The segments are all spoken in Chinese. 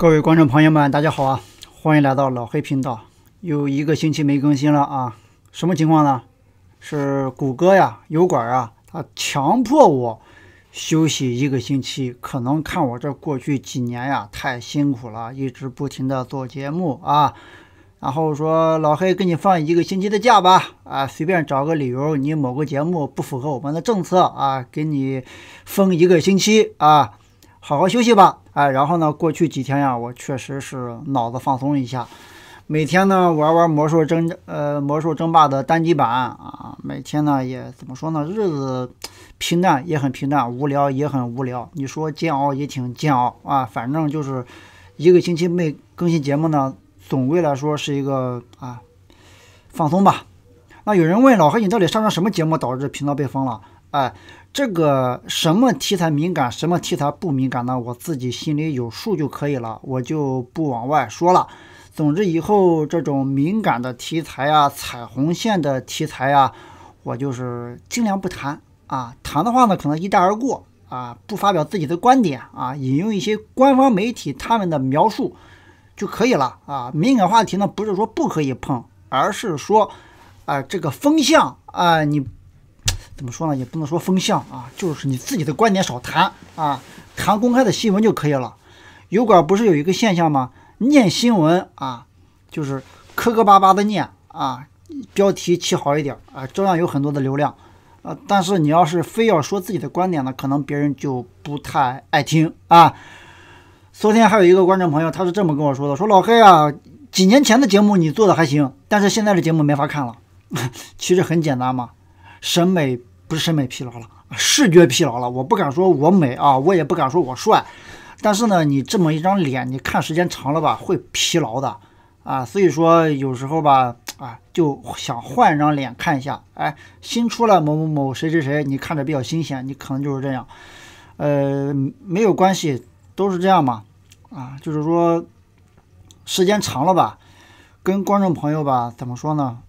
各位观众朋友们，大家好啊！欢迎来到老黑频道。又一个星期没更新了啊，什么情况呢？是谷歌呀、油管啊，他强迫我休息一个星期。可能看我这过去几年呀太辛苦了，一直不停的做节目啊，然后说老黑给你放一个星期的假吧，啊，随便找个理由，你某个节目不符合我们的政策啊，给你封一个星期啊。好好休息吧，哎，然后呢，过去几天呀，我确实是脑子放松一下，每天呢玩玩《魔兽争呃魔兽争霸》的单机版啊，每天呢也怎么说呢，日子平淡也很平淡，无聊也很无聊，你说煎熬也挺煎熬啊，反正就是一个星期没更新节目呢，总归来说是一个啊放松吧。那有人问老黑，你到底上传什么节目导致频道被封了？哎，这个什么题材敏感，什么题材不敏感呢？我自己心里有数就可以了，我就不往外说了。总之以后这种敏感的题材啊，彩虹线的题材啊，我就是尽量不谈啊。谈的话呢，可能一带而过啊，不发表自己的观点啊，引用一些官方媒体他们的描述就可以了啊。敏感话题呢，不是说不可以碰，而是说，啊，这个风向啊，你。怎么说呢？也不能说风向啊，就是你自己的观点少谈啊，谈公开的新闻就可以了。油管不是有一个现象吗？念新闻啊，就是磕磕巴巴的念啊，标题起好一点啊，照样有很多的流量。呃，但是你要是非要说自己的观点呢，可能别人就不太爱听啊。昨天还有一个观众朋友，他是这么跟我说的：说老黑啊，几年前的节目你做的还行，但是现在的节目没法看了。其实很简单嘛，审美。不是审美疲劳了，视觉疲劳了。我不敢说我美啊，我也不敢说我帅。但是呢，你这么一张脸，你看时间长了吧，会疲劳的啊。所以说有时候吧，啊，就想换一张脸看一下。哎，新出了某某某谁谁谁，你看着比较新鲜，你可能就是这样。呃，没有关系，都是这样嘛。啊，就是说时间长了吧，跟观众朋友吧，怎么说呢？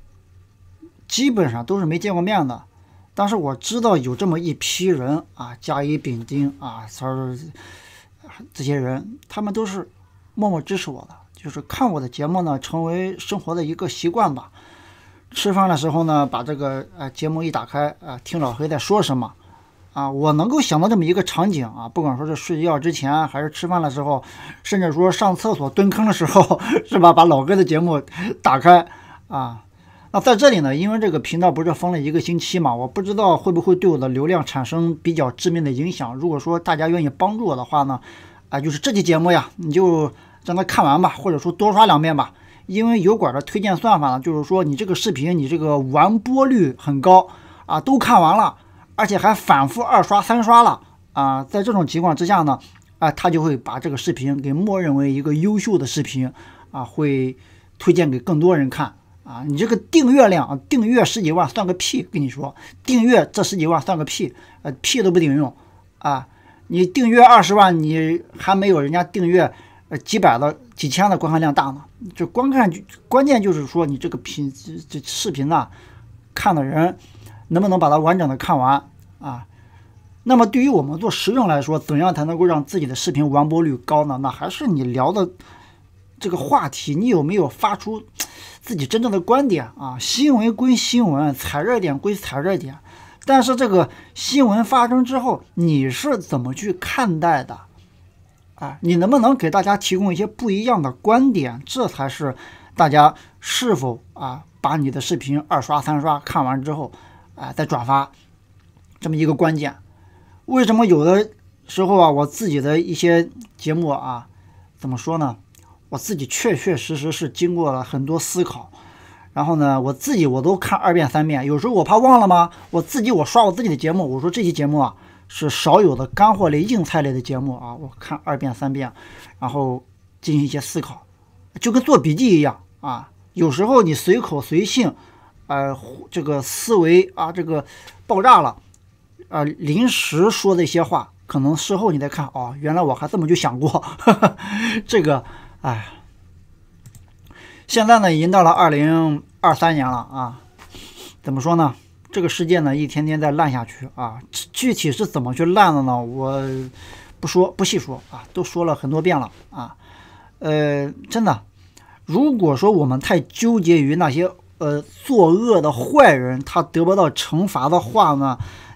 基本上都是没见过面的。当时我知道有这么一批人啊，甲乙丙丁啊，他说这些人，他们都是默默支持我的，就是看我的节目呢，成为生活的一个习惯吧。吃饭的时候呢，把这个啊节目一打开啊，听老黑在说什么啊，我能够想到这么一个场景啊，不管说是睡觉之前，还是吃饭的时候，甚至说上厕所蹲坑的时候，是吧？把老哥的节目打开啊。那在这里呢，因为这个频道不是封了一个星期嘛，我不知道会不会对我的流量产生比较致命的影响。如果说大家愿意帮助我的话呢，啊，就是这期节目呀，你就让它看完吧，或者说多刷两遍吧。因为油管的推荐算法呢，就是说你这个视频你这个完播率很高啊，都看完了，而且还反复二刷三刷了啊，在这种情况之下呢，啊，他就会把这个视频给默认为一个优秀的视频啊，会推荐给更多人看。啊，你这个订阅量，订阅十几万算个屁！跟你说，订阅这十几万算个屁，呃，屁都不顶用，啊，你订阅二十万，你还没有人家订阅呃几百的、几千的观看量大呢。就观看，关键就是说你这个品这视频呢，看的人能不能把它完整的看完啊？那么对于我们做实证来说，怎样才能够让自己的视频完播率高呢？那还是你聊的这个话题，你有没有发出？自己真正的观点啊，新闻归新闻，踩热点归踩热点，但是这个新闻发生之后，你是怎么去看待的？啊，你能不能给大家提供一些不一样的观点？这才是大家是否啊把你的视频二刷三刷看完之后，啊再转发，这么一个关键。为什么有的时候啊，我自己的一些节目啊，怎么说呢？我自己确确实实是经过了很多思考，然后呢，我自己我都看二遍三遍，有时候我怕忘了吗？我自己我刷我自己的节目，我说这期节目啊是少有的干货类、硬菜类的节目啊，我看二遍三遍，然后进行一些思考，就跟做笔记一样啊。有时候你随口随性，呃，这个思维啊，这个爆炸了，呃，临时说的一些话，可能事后你再看哦，原来我还这么就想过，这个。哎，现在呢，已经到了二零二三年了啊！怎么说呢？这个世界呢，一天天在烂下去啊！具体是怎么去烂的呢？我不说，不细说啊，都说了很多遍了啊。呃，真的，如果说我们太纠结于那些呃作恶的坏人他得不到惩罚的话呢，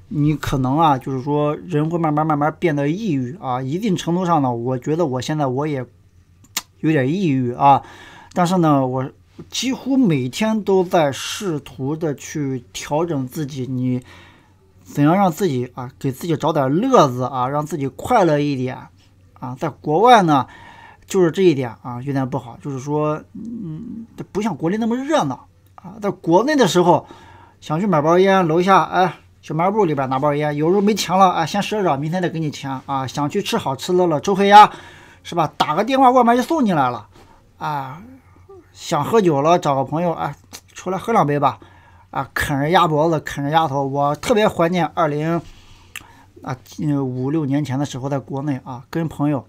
你可能啊，就是说人会慢慢慢慢变得抑郁啊。一定程度上呢，我觉得我现在我也。有点抑郁啊，但是呢，我几乎每天都在试图的去调整自己。你怎样让自己啊，给自己找点乐子啊，让自己快乐一点啊？在国外呢，就是这一点啊，有点不好，就是说，嗯，不像国内那么热闹啊。在国内的时候，想去买包烟，楼下哎，小卖部里边拿包烟，有时候没钱了啊，先赊着，明天再给你钱啊。想去吃好吃的了，周黑鸭。是吧？打个电话，外卖就送进来了，啊！想喝酒了，找个朋友，啊，出来喝两杯吧，啊！啃着鸭脖子，啃着鸭头，我特别怀念二零，啊，五六年前的时候，在国内啊，跟朋友，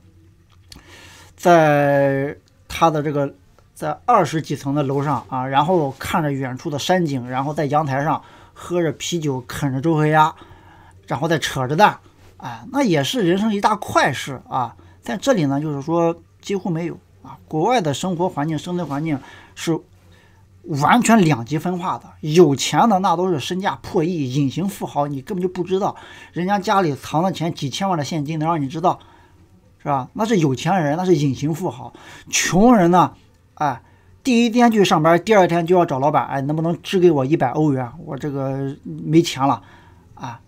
在他的这个在二十几层的楼上啊，然后看着远处的山景，然后在阳台上喝着啤酒，啃着周黑鸭，然后再扯着蛋，哎，那也是人生一大快事啊！在这里呢，就是说几乎没有啊，国外的生活环境、生存环境是完全两极分化的。有钱的那都是身价破亿、隐形富豪，你根本就不知道人家家里藏的钱几千万的现金能让你知道，是吧？那是有钱人，那是隐形富豪。穷人呢，哎，第一天去上班，第二天就要找老板，哎，能不能支给我一百欧元？我这个没钱了，啊，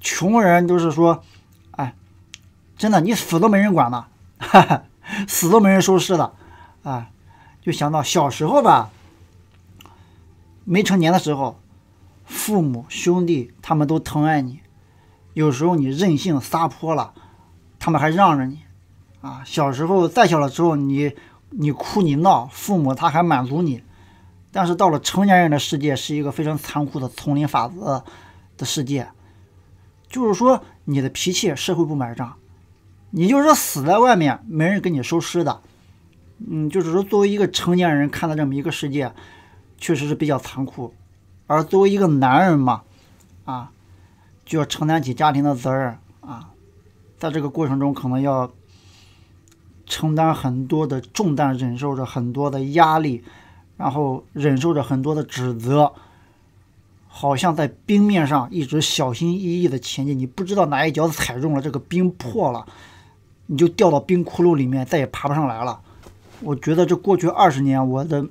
穷人都是说。真的，你死都没人管了，死都没人收拾了，啊，就想到小时候吧，没成年的时候，父母兄弟他们都疼爱你，有时候你任性撒泼了，他们还让着你，啊，小时候再小了之后，你你哭你闹，父母他还满足你，但是到了成年人的世界，是一个非常残酷的丛林法则的世界，就是说你的脾气，社会不买账。你就是死在外面，没人给你收尸的。嗯，就是说，作为一个成年人看到这么一个世界，确实是比较残酷。而作为一个男人嘛，啊，就要承担起家庭的责任啊，在这个过程中可能要承担很多的重担，忍受着很多的压力，然后忍受着很多的指责，好像在冰面上一直小心翼翼的前进，你不知道哪一脚踩中了，这个冰破了。你就掉到冰窟窿里面，再也爬不上来了。我觉得这过去二十年，我的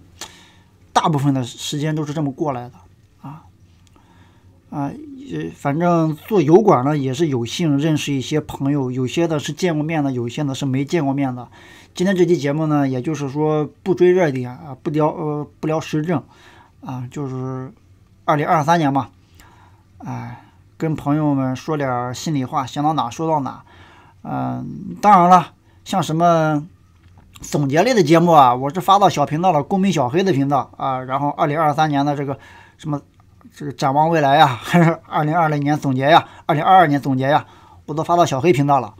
大部分的时间都是这么过来的啊啊！也反正做油管呢，也是有幸认识一些朋友，有些的是见过面的，有些呢是没见过面的。今天这期节目呢，也就是说不追热点啊，不聊呃不聊时政啊，就是二零二三年嘛，哎，跟朋友们说点心里话，想到哪说到哪。嗯，当然了，像什么总结类的节目啊，我是发到小频道了，公屏小黑的频道啊。然后二零二三年的这个什么这个展望未来呀，还 是二零二零年总结呀，二零二二年总结呀，我都发到小黑频道了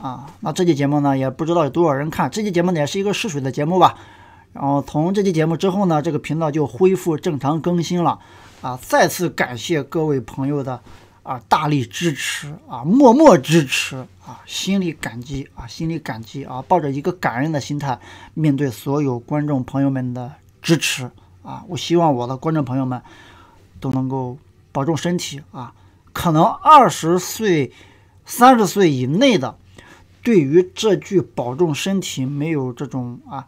啊。那这期节目呢，也不知道有多少人看，这期节目呢，也是一个试水的节目吧。然后从这期节目之后呢，这个频道就恢复正常更新了啊。再次感谢各位朋友的。啊！大力支持啊！默默支持啊！心里感激啊！心里感激啊！抱着一个感恩的心态，面对所有观众朋友们的支持啊！我希望我的观众朋友们都能够保重身体啊！可能二十岁、三十岁以内的，对于这句保重身体没有这种啊，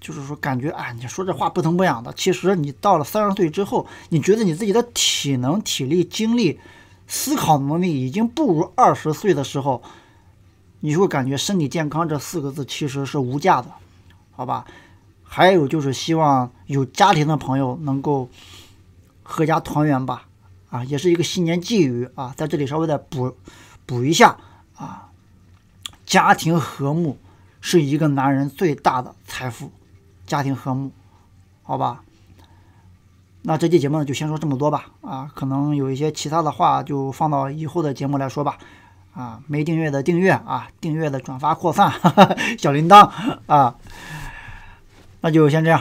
就是说感觉哎，你说这话不疼不痒的。其实你到了三十岁之后，你觉得你自己的体能、体力、精力。思考能力已经不如二十岁的时候，你会感觉身体健康这四个字其实是无价的，好吧？还有就是希望有家庭的朋友能够合家团圆吧，啊，也是一个新年寄语啊，在这里稍微的补补一下啊，家庭和睦是一个男人最大的财富，家庭和睦，好吧？那这期节目呢，就先说这么多吧。啊，可能有一些其他的话，就放到以后的节目来说吧。啊，没订阅的订阅啊，订阅的转发扩散小铃铛啊，那就先这样。